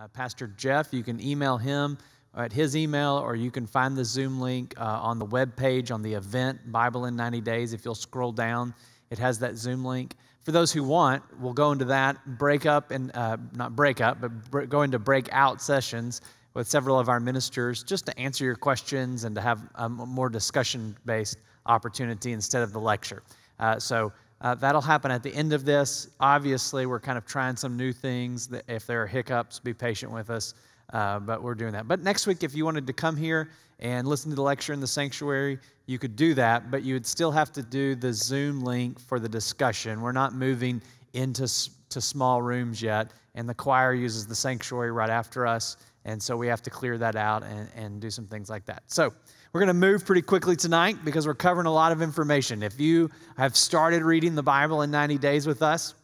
uh, Pastor Jeff. You can email him at his email, or you can find the Zoom link uh, on the web page on the event Bible in 90 Days. If you'll scroll down, it has that Zoom link. For those who want, we'll go into that break up and uh, not break up, but go into breakout sessions with several of our ministers just to answer your questions and to have a more discussion based opportunity instead of the lecture. Uh, so uh, that'll happen at the end of this. Obviously, we're kind of trying some new things. If there are hiccups, be patient with us. Uh, but we're doing that. But next week, if you wanted to come here and listen to the lecture in the sanctuary, you could do that, but you would still have to do the Zoom link for the discussion. We're not moving into to small rooms yet, and the choir uses the sanctuary right after us, and so we have to clear that out and, and do some things like that. So, we're going to move pretty quickly tonight because we're covering a lot of information. If you have started reading the Bible in 90 days with us,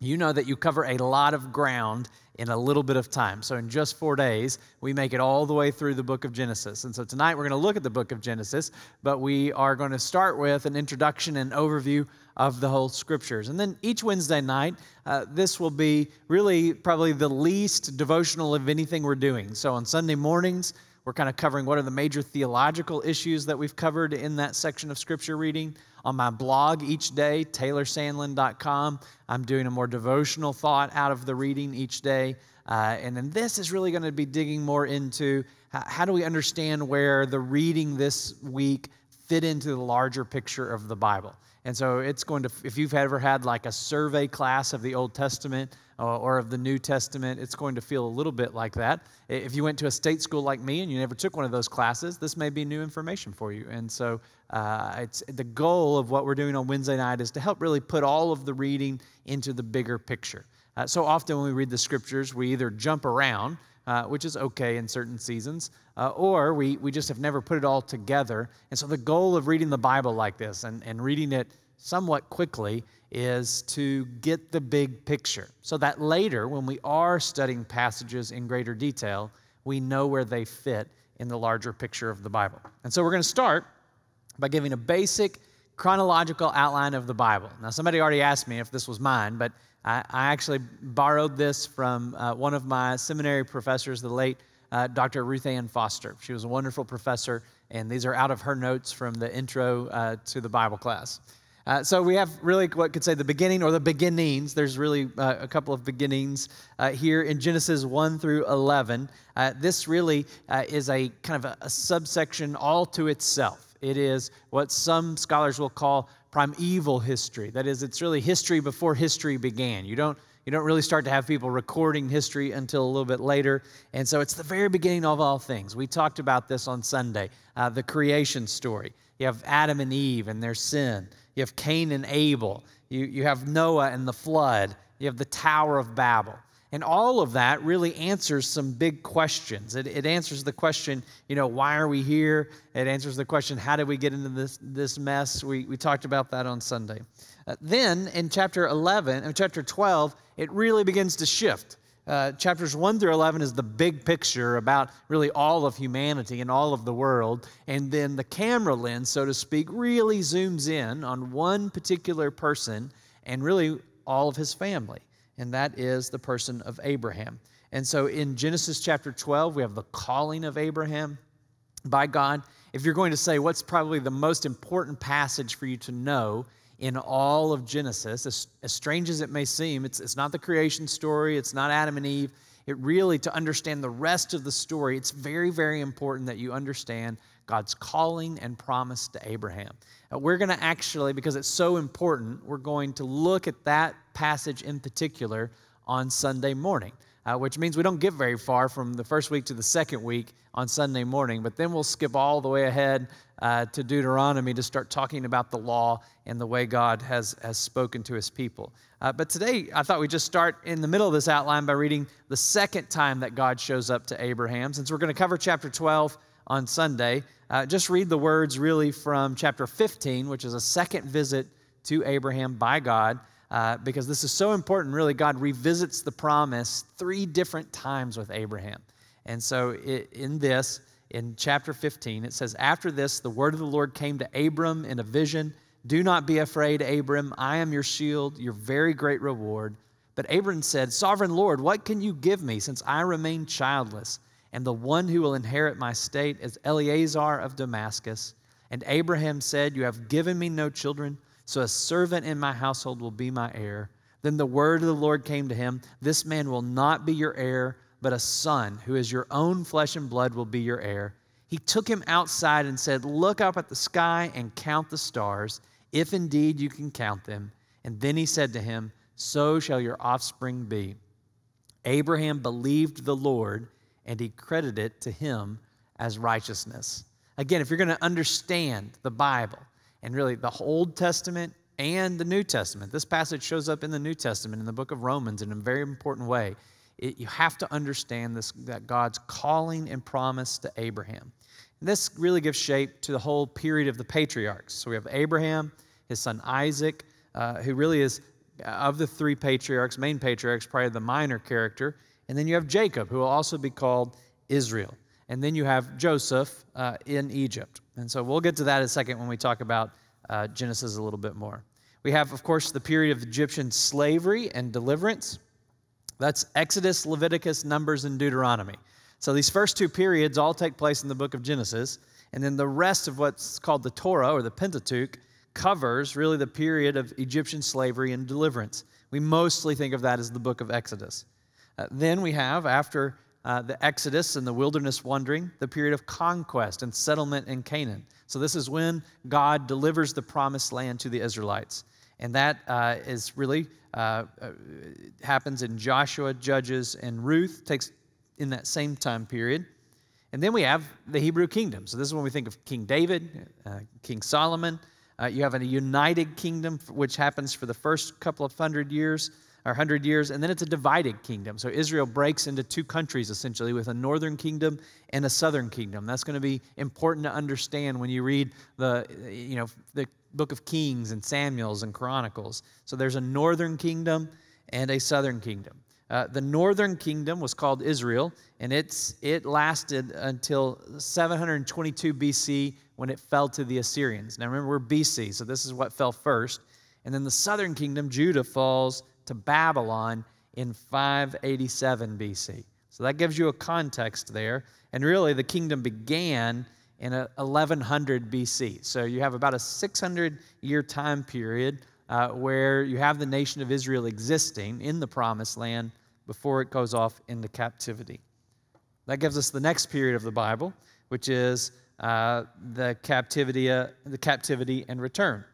you know that you cover a lot of ground in a little bit of time. So, in just four days, we make it all the way through the book of Genesis. And so, tonight we're going to look at the book of Genesis, but we are going to start with an introduction and overview of the whole scriptures. And then each Wednesday night, uh, this will be really probably the least devotional of anything we're doing. So, on Sunday mornings, we're kind of covering what are the major theological issues that we've covered in that section of scripture reading. On my blog each day, taylorsandlin.com, I'm doing a more devotional thought out of the reading each day. Uh, and then this is really going to be digging more into how, how do we understand where the reading this week fit into the larger picture of the Bible. And so it's going to, if you've ever had like a survey class of the Old Testament, uh, or of the New Testament, it's going to feel a little bit like that. If you went to a state school like me and you never took one of those classes, this may be new information for you. And so uh, it's the goal of what we're doing on Wednesday night is to help really put all of the reading into the bigger picture. Uh, so often when we read the scriptures, we either jump around, uh, which is okay in certain seasons, uh, or we, we just have never put it all together. And so the goal of reading the Bible like this and, and reading it somewhat quickly is to get the big picture so that later, when we are studying passages in greater detail, we know where they fit in the larger picture of the Bible. And so we're going to start by giving a basic chronological outline of the Bible. Now, somebody already asked me if this was mine, but I, I actually borrowed this from uh, one of my seminary professors, the late uh, Dr. Ruth Ann Foster. She was a wonderful professor, and these are out of her notes from the intro uh, to the Bible class. Uh, so we have really what could say the beginning or the beginnings. There's really uh, a couple of beginnings uh, here in Genesis 1 through 11. Uh, this really uh, is a kind of a, a subsection all to itself. It is what some scholars will call primeval history. That is, it's really history before history began. You don't you don't really start to have people recording history until a little bit later. And so it's the very beginning of all things. We talked about this on Sunday, uh, the creation story. You have Adam and Eve and their sin. You have Cain and Abel. You, you have Noah and the flood. You have the Tower of Babel. And all of that really answers some big questions. It, it, answers the question, you know, why are we here? It answers the question, how did we get into this, this mess? We, we talked about that on Sunday. Uh, then in chapter 11, in uh, chapter 12, it really begins to shift. Uh, chapters 1 through 11 is the big picture about really all of humanity and all of the world. And then the camera lens, so to speak, really zooms in on one particular person and really all of his family. And that is the person of Abraham. And so in Genesis chapter 12, we have the calling of Abraham by God. If you're going to say what's probably the most important passage for you to know in all of Genesis. As, as strange as it may seem, it's, it's not the creation story, it's not Adam and Eve. It really, to understand the rest of the story, it's very, very important that you understand God's calling and promise to Abraham. Uh, we're going to actually, because it's so important, we're going to look at that passage in particular on Sunday morning uh, which means we don't get very far from the first week to the second week on Sunday morning. But then we'll skip all the way ahead uh, to Deuteronomy to start talking about the law and the way God has, has spoken to his people. Uh, but today, I thought we'd just start in the middle of this outline by reading the second time that God shows up to Abraham. Since we're going to cover chapter 12 on Sunday, uh, just read the words really from chapter 15, which is a second visit to Abraham by God uh, because this is so important. Really, God revisits the promise three different times with Abraham. And so, it, in this, in chapter 15, it says, After this, the word of the Lord came to Abram in a vision Do not be afraid, Abram. I am your shield, your very great reward. But Abram said, Sovereign Lord, what can you give me since I remain childless? And the one who will inherit my state is Eleazar of Damascus. And Abraham said, You have given me no children so a servant in my household will be my heir. Then the word of the Lord came to him This man will not be your heir, but a son who is your own flesh and blood will be your heir. He took him outside and said, Look up at the sky and count the stars, if indeed you can count them. And then he said to him, So shall your offspring be. Abraham believed the Lord, and he credited it to him as righteousness. Again, if you're going to understand the Bible, and really the Old Testament and the New Testament. This passage shows up in the New Testament in the book of Romans in a very important way. It, you have to understand this, that God's calling and promise to Abraham. And this really gives shape to the whole period of the patriarchs. So we have Abraham, his son Isaac, uh, who really is uh, of the three patriarchs, main patriarchs, probably the minor character. And then you have Jacob, who will also be called Israel. And then you have Joseph uh, in Egypt. And so we'll get to that in a second when we talk about uh, Genesis a little bit more. We have, of course, the period of Egyptian slavery and deliverance. That's Exodus, Leviticus, Numbers, and Deuteronomy. So these first two periods all take place in the book of Genesis. And then the rest of what's called the Torah or the Pentateuch covers really the period of Egyptian slavery and deliverance. We mostly think of that as the book of Exodus. Uh, then we have, after uh, the Exodus and the wilderness wandering, the period of conquest and settlement in Canaan. So, this is when God delivers the promised land to the Israelites. And that uh, is really uh, uh happens in Joshua, Judges, and Ruth, takes in that same time period. And then we have the Hebrew kingdom. So, this is when we think of King David, uh, King Solomon. Uh, you have a united kingdom, which happens for the first couple of hundred years or 100 years, and then it's a divided kingdom. So Israel breaks into two countries essentially with a northern kingdom and a southern kingdom. That's going to be important to understand when you read the you know the book of Kings and Samuels and Chronicles. So there's a northern kingdom and a southern kingdom. Uh, the northern kingdom was called Israel, and it's, it lasted until 722 BC when it fell to the Assyrians. Now remember, we're BC, so this is what fell first. And then the southern kingdom, Judah, falls to Babylon in 587 BC. So that gives you a context there. And really, the kingdom began in 1100 uh, BC. So you have about a 600 year time period uh, where you have the nation of Israel existing in the promised land before it goes off into captivity. That gives us the next period of the Bible, which is uh, the, captivity, uh, the captivity and return.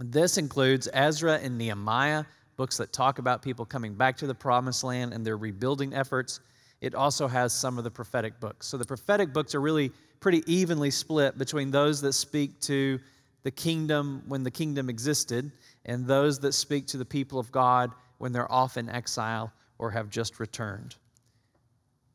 This includes Ezra and Nehemiah, books that talk about people coming back to the promised land and their rebuilding efforts. It also has some of the prophetic books. So the prophetic books are really pretty evenly split between those that speak to the kingdom when the kingdom existed and those that speak to the people of God when they're off in exile or have just returned.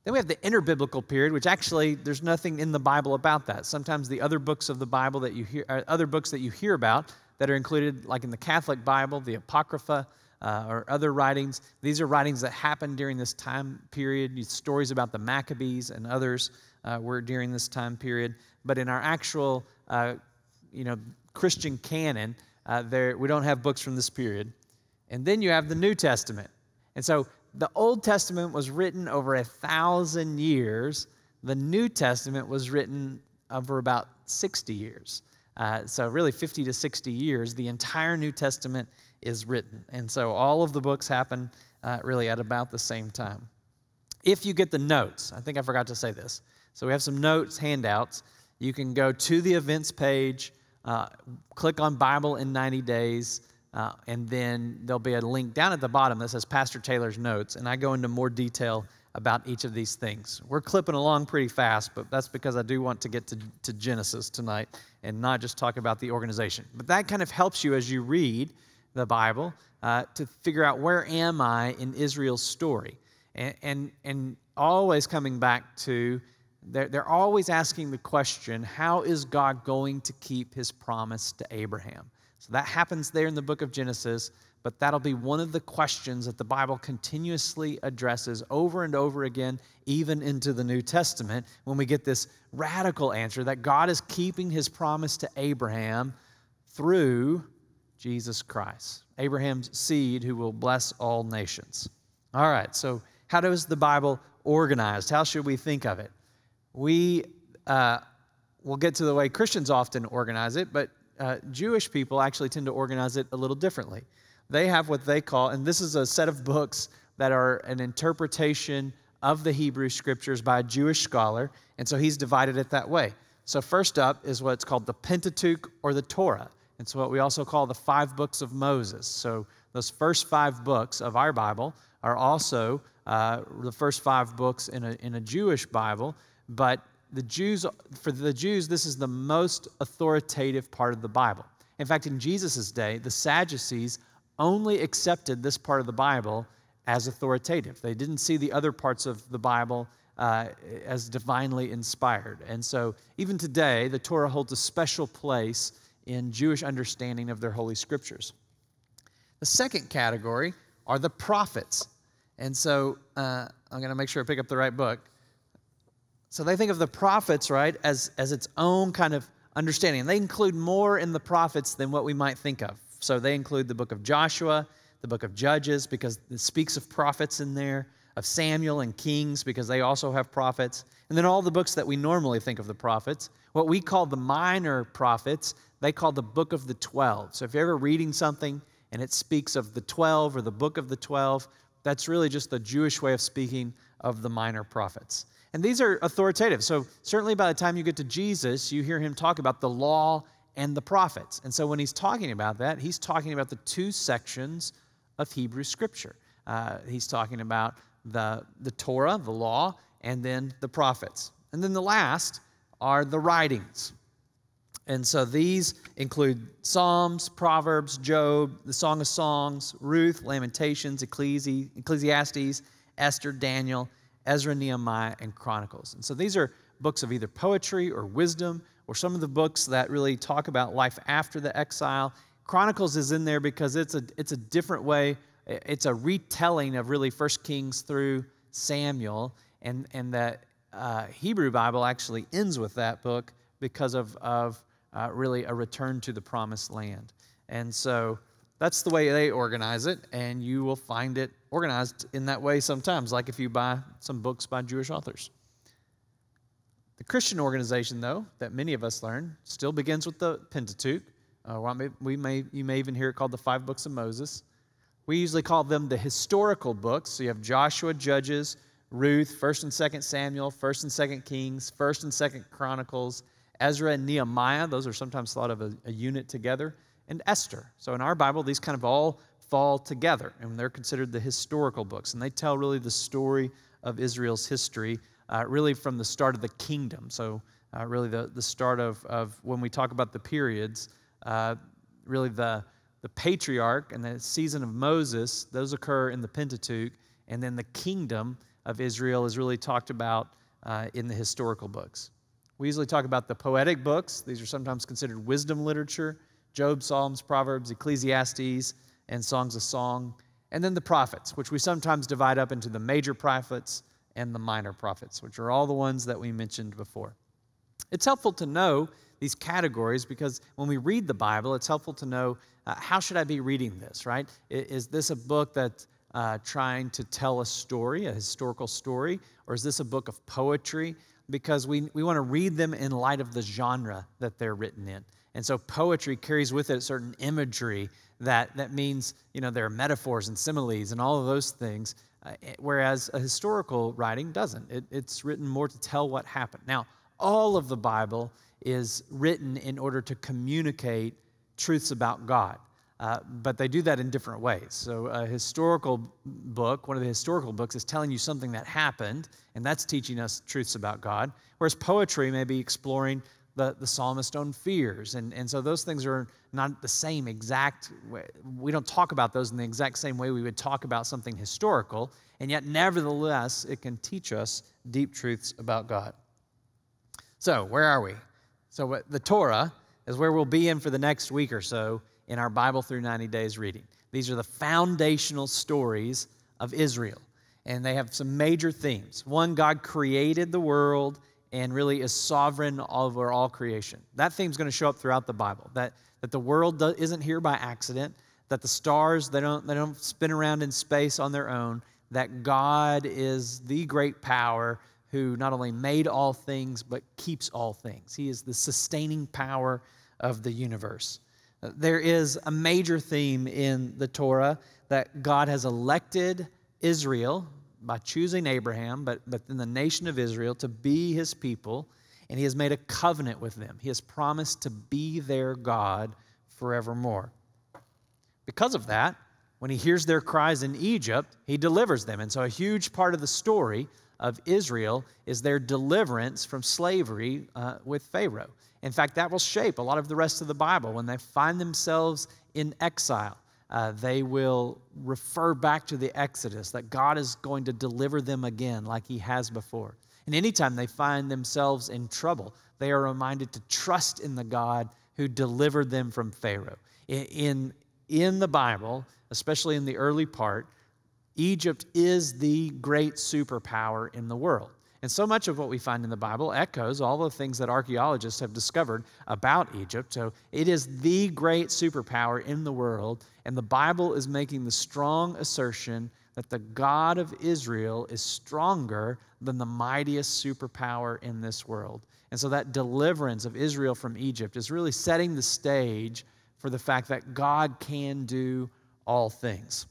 Then we have the interbiblical period, which actually there's nothing in the Bible about that. Sometimes the other books of the Bible that you hear, uh, other books that you hear about that are included, like in the Catholic Bible, the Apocrypha, uh, or other writings. These are writings that happened during this time period. These stories about the Maccabees and others uh, were during this time period. But in our actual, uh, you know, Christian canon, uh, there we don't have books from this period. And then you have the New Testament, and so the Old Testament was written over a thousand years. The New Testament was written over about 60 years. Uh, so, really, 50 to 60 years, the entire New Testament is written. And so all of the books happen uh, really at about the same time. If you get the notes, I think I forgot to say this. So we have some notes, handouts. You can go to the events page, uh, click on Bible in 90 days, uh, and then there'll be a link down at the bottom that says Pastor Taylor's Notes. And I go into more detail about each of these things. We're clipping along pretty fast, but that's because I do want to get to, to Genesis tonight and not just talk about the organization. But that kind of helps you as you read the Bible uh, to figure out where am I in Israel's story. And, and, and always coming back to, they're, they're always asking the question how is God going to keep his promise to Abraham? So that happens there in the book of Genesis, but that'll be one of the questions that the Bible continuously addresses over and over again, even into the New Testament, when we get this radical answer that God is keeping his promise to Abraham through Jesus Christ, Abraham's seed who will bless all nations. All right, so how does the Bible organized? How should we think of it? We uh, will get to the way Christians often organize it, but uh, Jewish people actually tend to organize it a little differently. They have what they call, and this is a set of books that are an interpretation of the Hebrew scriptures by a Jewish scholar, and so he's divided it that way. So, first up is what's called the Pentateuch or the Torah. It's what we also call the five books of Moses. So, those first five books of our Bible are also uh, the first five books in a, in a Jewish Bible, but the Jews, for the Jews, this is the most authoritative part of the Bible. In fact, in Jesus' day, the Sadducees only accepted this part of the Bible as authoritative. They didn't see the other parts of the Bible uh, as divinely inspired. And so, even today, the Torah holds a special place in Jewish understanding of their Holy Scriptures. The second category are the prophets. And so uh, I'm going to make sure I pick up the right book. So they think of the prophets, right, as, as its own kind of understanding. They include more in the prophets than what we might think of. So they include the book of Joshua, the book of Judges, because it speaks of prophets in there, of Samuel and Kings, because they also have prophets. And then all the books that we normally think of the prophets, what we call the minor prophets, they call the book of the 12. So if you're ever reading something and it speaks of the 12 or the book of the 12, that's really just the Jewish way of speaking of the minor prophets. And these are authoritative. So certainly by the time you get to Jesus, you hear him talk about the law and the prophets. And so when he's talking about that, he's talking about the two sections of Hebrew scripture. Uh, he's talking about the, the Torah, the law, and then the prophets. And then the last are the writings. And so these include Psalms, Proverbs, Job, the Song of Songs, Ruth, Lamentations, Ecclesi- Ecclesiastes, Esther, Daniel, Ezra, Nehemiah, and Chronicles. And so these are books of either poetry or wisdom or some of the books that really talk about life after the exile. Chronicles is in there because it's a, it's a different way, it's a retelling of really First Kings through Samuel. And, and the uh, Hebrew Bible actually ends with that book because of, of uh, really a return to the promised land. And so that's the way they organize it, and you will find it organized in that way sometimes, like if you buy some books by Jewish authors. The Christian organization, though, that many of us learn, still begins with the Pentateuch. Uh, we may, you may even hear it called the Five Books of Moses. We usually call them the historical books. So you have Joshua, Judges, Ruth, 1st and 2nd Samuel, 1st and 2nd Kings, 1st and 2nd Chronicles, Ezra and Nehemiah, those are sometimes thought of as a unit together, and Esther. So in our Bible, these kind of all fall together, and they're considered the historical books, and they tell really the story of Israel's history, uh, really from the start of the kingdom. So uh, really the, the start of, of when we talk about the periods, uh, really the, the patriarch and the season of Moses, those occur in the Pentateuch, and then the kingdom of Israel is really talked about uh, in the historical books. We usually talk about the poetic books. These are sometimes considered wisdom literature Job, Psalms, Proverbs, Ecclesiastes, and Songs of Song. And then the prophets, which we sometimes divide up into the major prophets and the minor prophets, which are all the ones that we mentioned before. It's helpful to know these categories because when we read the Bible, it's helpful to know uh, how should I be reading this, right? Is this a book that's uh, trying to tell a story, a historical story, or is this a book of poetry? because we, we want to read them in light of the genre that they're written in. And so poetry carries with it a certain imagery that, that means, you know, there are metaphors and similes and all of those things, uh, eh, whereas a historical writing doesn't. It, it's written more to tell what happened. Now, all of the Bible is written in order to communicate truths about God. Uh, but they do that in different ways. So, a historical book, one of the historical books, is telling you something that happened, and that's teaching us truths about God. Whereas poetry may be exploring the, the psalmist's own fears. And, and so, those things are not the same exact way. We don't talk about those in the exact same way we would talk about something historical. And yet, nevertheless, it can teach us deep truths about God. So, where are we? So, the Torah is where we'll be in for the next week or so in our Bible through 90 days reading. These are the foundational stories of Israel, and they have some major themes. One, God created the world and really is sovereign over all creation. That theme's going to show up throughout the Bible. That that the world do, isn't here by accident, that the stars they don't they don't spin around in space on their own, that God is the great power who not only made all things but keeps all things. He is the sustaining power of the universe. There is a major theme in the Torah that God has elected Israel by choosing Abraham, but, but in the nation of Israel to be his people, and he has made a covenant with them. He has promised to be their God forevermore. Because of that, when he hears their cries in Egypt, he delivers them. And so, a huge part of the story of Israel is their deliverance from slavery uh, with Pharaoh. In fact, that will shape a lot of the rest of the Bible. When they find themselves in exile, uh, they will refer back to the Exodus, that God is going to deliver them again like He has before. And anytime they find themselves in trouble, they are reminded to trust in the God who delivered them from Pharaoh. In, in the Bible, especially in the early part, Egypt is the great superpower in the world. And so much of what we find in the Bible echoes all the things that archaeologists have discovered about Egypt. So it is the great superpower in the world, and the Bible is making the strong assertion that the God of Israel is stronger than the mightiest superpower in this world. And so that deliverance of Israel from Egypt is really setting the stage for the fact that God can do all things.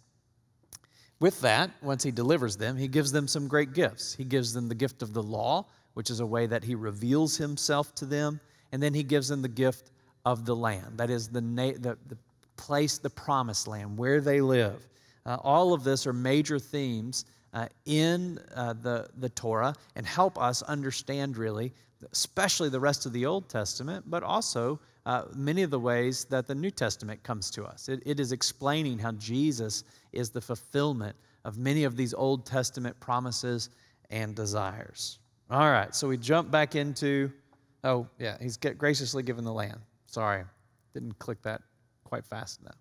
With that, once he delivers them, he gives them some great gifts. He gives them the gift of the law, which is a way that he reveals himself to them, and then he gives them the gift of the land. That is the, na- the, the place, the promised land, where they live. Uh, all of this are major themes uh, in uh, the, the Torah and help us understand, really, especially the rest of the Old Testament, but also uh, many of the ways that the New Testament comes to us. It, it is explaining how Jesus is the fulfillment of many of these Old Testament promises and desires. All right, so we jump back into, oh, yeah, he's graciously given the land. Sorry, didn't click that quite fast enough.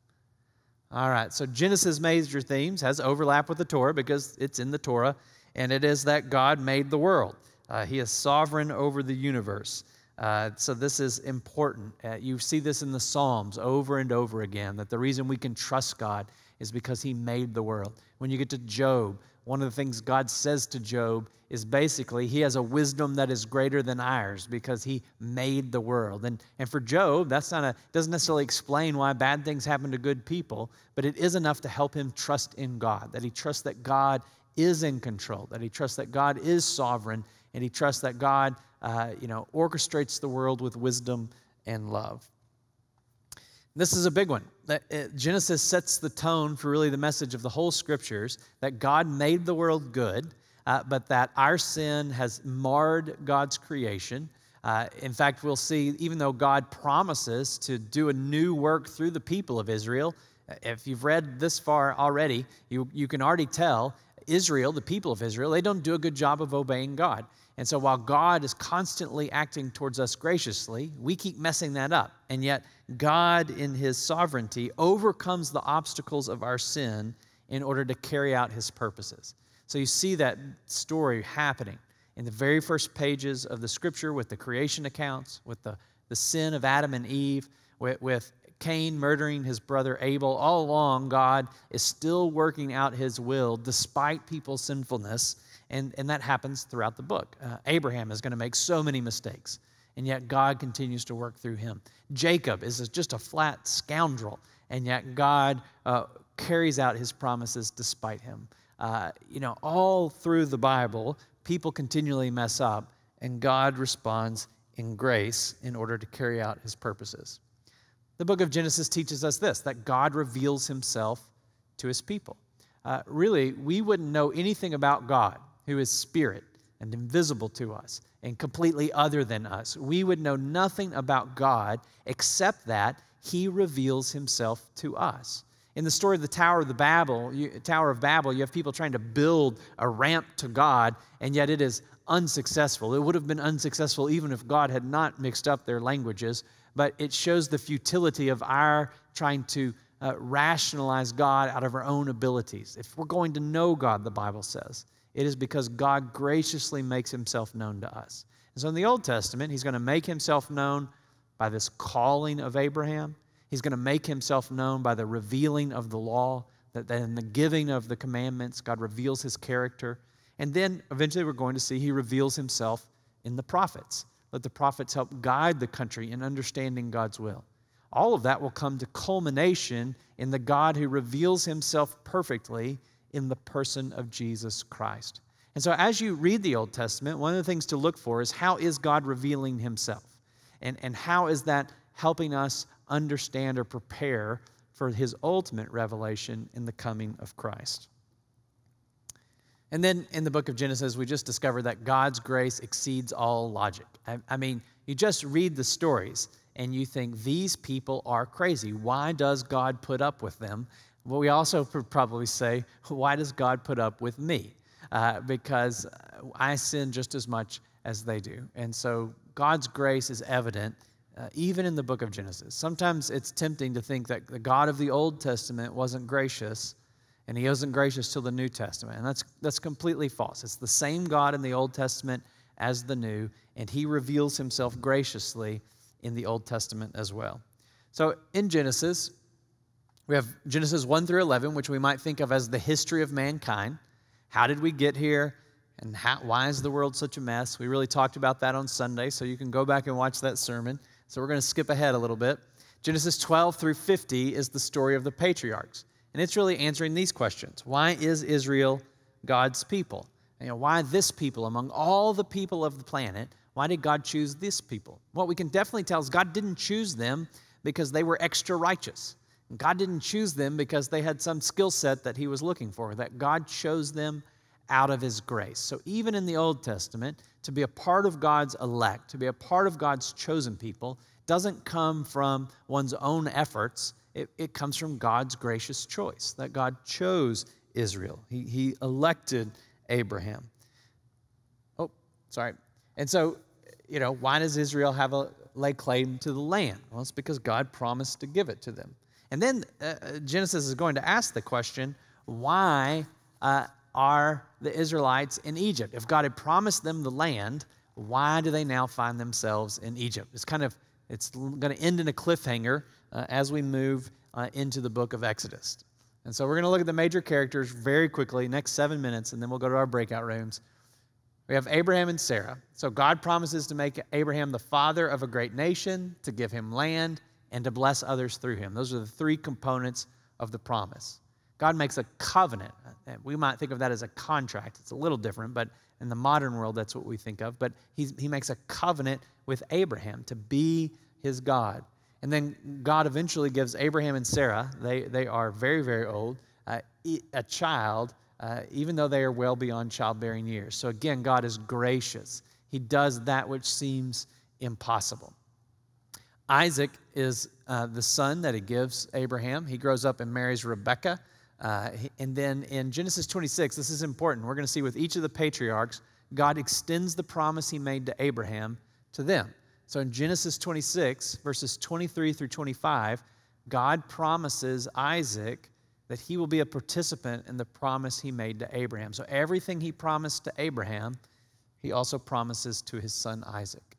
All right, so Genesis major themes has overlap with the Torah because it's in the Torah, and it is that God made the world. Uh, he is sovereign over the universe. Uh, so this is important. Uh, you see this in the Psalms over and over again that the reason we can trust God is because He made the world. When you get to Job, one of the things God says to Job is basically He has a wisdom that is greater than ours because He made the world. And and for Job, that's not a doesn't necessarily explain why bad things happen to good people, but it is enough to help him trust in God. That he trusts that God is in control. That he trusts that God is sovereign, and he trusts that God uh, you know, orchestrates the world with wisdom and love. This is a big one. Uh, Genesis sets the tone for really the message of the whole scriptures that God made the world good, uh, but that our sin has marred God's creation. Uh, in fact, we'll see, even though God promises to do a new work through the people of Israel, if you've read this far already, you, you can already tell Israel, the people of Israel, they don't do a good job of obeying God. And so while God is constantly acting towards us graciously, we keep messing that up. And yet, God, in his sovereignty, overcomes the obstacles of our sin in order to carry out his purposes. So you see that story happening in the very first pages of the scripture with the creation accounts, with the, the sin of Adam and Eve, with, with Cain murdering his brother Abel, all along, God is still working out his will despite people's sinfulness. And, and that happens throughout the book. Uh, Abraham is going to make so many mistakes, and yet God continues to work through him. Jacob is just a flat scoundrel, and yet God uh, carries out his promises despite him. Uh, you know, all through the Bible, people continually mess up, and God responds in grace in order to carry out his purposes. The book of Genesis teaches us this that God reveals himself to his people. Uh, really, we wouldn't know anything about God, who is spirit and invisible to us and completely other than us. We would know nothing about God except that he reveals himself to us. In the story of the Tower of the Babel, you, Tower of Babel, you have people trying to build a ramp to God, and yet it is unsuccessful. It would have been unsuccessful even if God had not mixed up their languages but it shows the futility of our trying to uh, rationalize God out of our own abilities. If we're going to know God, the Bible says, it is because God graciously makes himself known to us. And so in the Old Testament, he's going to make himself known by this calling of Abraham. He's going to make himself known by the revealing of the law, that then the giving of the commandments, God reveals his character. And then eventually we're going to see he reveals himself in the prophets. Let the prophets help guide the country in understanding God's will. All of that will come to culmination in the God who reveals himself perfectly in the person of Jesus Christ. And so, as you read the Old Testament, one of the things to look for is how is God revealing himself? And, and how is that helping us understand or prepare for his ultimate revelation in the coming of Christ? And then in the book of Genesis, we just discovered that God's grace exceeds all logic. I, I, mean, you just read the stories and you think these people are crazy. Why does God put up with them? Well, we also probably say, why does God put up with me? Uh, because I sin just as much as they do. And so God's grace is evident uh, even in the book of Genesis. Sometimes it's tempting to think that the God of the Old Testament wasn't gracious and he isn't gracious till the New Testament. And that's, that's completely false. It's the same God in the Old Testament as the New, and he reveals himself graciously in the Old Testament as well. So in Genesis, we have Genesis 1 through 11, which we might think of as the history of mankind. How did we get here? And how, why is the world such a mess? We really talked about that on Sunday, so you can go back and watch that sermon. So we're going to skip ahead a little bit. Genesis 12 through 50 is the story of the patriarchs. And it's really answering these questions Why is Israel God's people? You know, why this people among all the people of the planet? Why did God choose this people? What we can definitely tell is God didn't choose them because they were extra righteous. God didn't choose them because they had some skill set that He was looking for, that God chose them out of His grace. So even in the Old Testament, to be a part of God's elect, to be a part of God's chosen people, doesn't come from one's own efforts, it, it comes from God's gracious choice, that God chose Israel. He, he elected Abraham. Oh, sorry. And so, you know, why does Israel have a lay claim to the land? Well, it's because God promised to give it to them. And then uh, uh Genesis is going to ask the question why uh, are the Israelites in Egypt? If God had promised them the land, why do they now find themselves in Egypt? It's kind of it's going to end in a cliffhanger uh, as we move uh, into the book of Exodus. And so we're going to look at the major characters very quickly, next seven minutes, and then we'll go to our breakout rooms. We have Abraham and Sarah. So God promises to make Abraham the father of a great nation, to give him land, and to bless others through him. Those are the three components of the promise. God makes a covenant. Uh, we might think of that as a contract. It's a little different, but in the modern world, that's what we think of. But he makes a covenant with Abraham to be his God. And then God eventually gives Abraham and Sarah, they, they are very, very old, uh, a child, uh, even though they are well beyond childbearing years. So again, God is gracious. He does that which seems impossible. Isaac is uh, the son that he gives Abraham. He grows up and marries Rebekah. Uh, and then in Genesis 26, this is important. We're going to see with each of the patriarchs, God extends the promise he made to Abraham to them. So in Genesis 26, verses 23 through 25, God promises Isaac that he will be a participant in the promise he made to Abraham. So everything he promised to Abraham, he also promises to his son Isaac.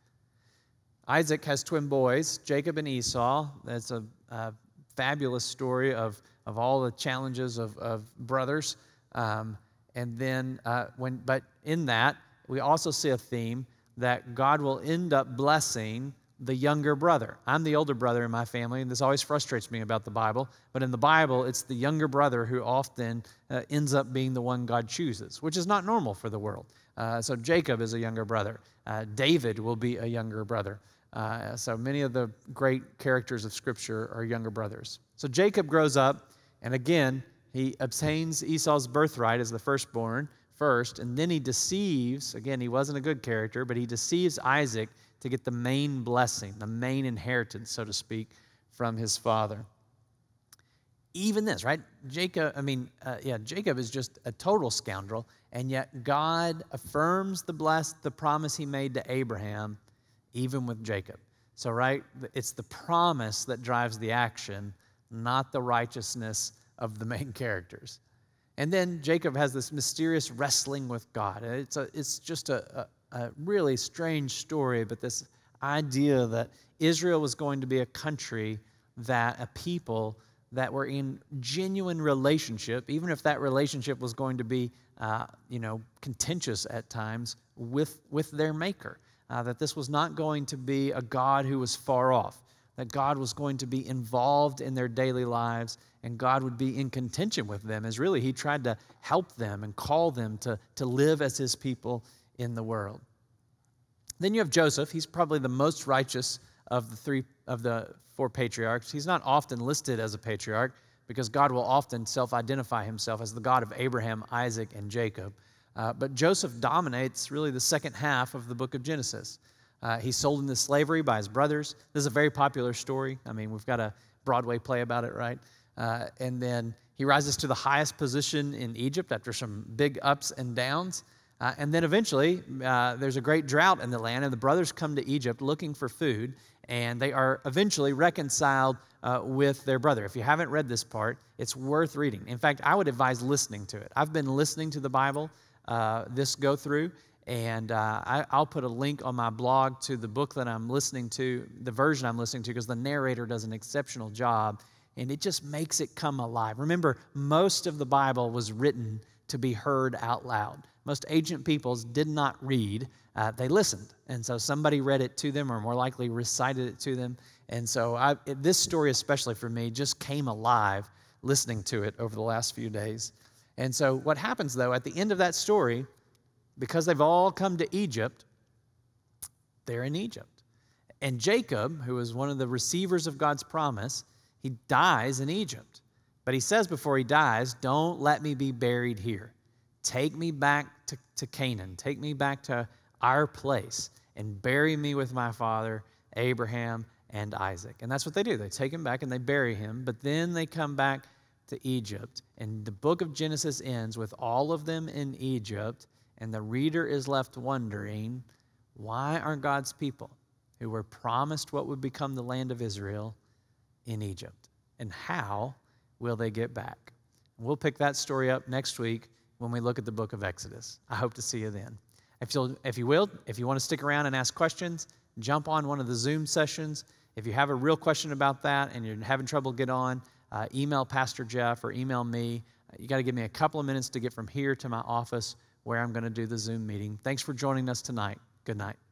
Isaac has twin boys, Jacob and Esau. That's a, a fabulous story of, of all the challenges of, of brothers. Um, and then, uh, when, but in that, we also see a theme that God will end up blessing the younger brother. I'm the older brother in my family, and this always frustrates me about the Bible. But in the Bible, it's the younger brother who often uh, ends up being the one God chooses, which is not normal for the world. Uh, so Jacob is a younger brother, uh, David will be a younger brother. Uh, so many of the great characters of Scripture are younger brothers. So Jacob grows up, and again, he obtains Esau's birthright as the firstborn first, and then he deceives. Again, he wasn't a good character, but he deceives Isaac to get the main blessing, the main inheritance, so to speak, from his father. Even this, right? Jacob, I mean, uh, yeah, Jacob is just a total scoundrel, and yet God affirms the blessed, the promise he made to Abraham, even with Jacob. So, right, it's the promise that drives the action, not the righteousness of the main characters. And then Jacob has this mysterious wrestling with God. It's, a, it's just a, a, a really strange story, but this idea that Israel was going to be a country that a people that were in genuine relationship, even if that relationship was going to be, uh, you know, contentious at times with with their Maker, uh, that this was not going to be a God who was far off that God was going to be involved in their daily lives and God would be in contention with them, as really He tried to help them and call them to, to live as His people in the world. Then you have Joseph. He's probably the most righteous of the three of the four patriarchs. He's not often listed as a patriarch because God will often self-identify himself as the God of Abraham, Isaac, and Jacob. Uh, but Joseph dominates really the second half of the book of Genesis. Uh, he's sold into slavery by his brothers. This is a very popular story. I mean, we've got a Broadway play about it, right? Uh, and then he rises to the highest position in Egypt after some big ups and downs. Uh, and then eventually, uh, there's a great drought in the land, and the brothers come to Egypt looking for food, and they are eventually reconciled uh, with their brother. If you haven't read this part, it's worth reading. In fact, I would advise listening to it. I've been listening to the Bible uh, this go through, and uh, I, will put a link on my blog to the book that I'm listening to, the version I'm listening to, because the narrator does an exceptional job and it just makes it come alive. Remember, most of the Bible was written to be heard out loud. Most ancient peoples did not read, uh, they listened. And so somebody read it to them, or more likely recited it to them. And so I, this story, especially for me, just came alive listening to it over the last few days. And so, what happens though, at the end of that story, because they've all come to Egypt, they're in Egypt. And Jacob, who was one of the receivers of God's promise, he dies in Egypt. But he says before he dies, Don't let me be buried here. Take me back to, to Canaan. Take me back to our place and bury me with my father, Abraham, and Isaac. And that's what they do. They take him back and they bury him, but then they come back to Egypt. And the book of Genesis ends with all of them in Egypt and the reader is left wondering why are God's people, who were promised what would become the land of Israel, in Egypt? And how will they get back? We'll pick that story up next week when we look at the book of Exodus. I hope to see you then. If, you'll, if you will, if you want to stick around and ask questions, jump on one of the Zoom sessions. If you have a real question about that and you're having trouble get on, uh, email Pastor Jeff or email me. Uh, you got to give me a couple of minutes to get from here to my office where I'm going to do the Zoom meeting. Thanks for joining us tonight. Good night.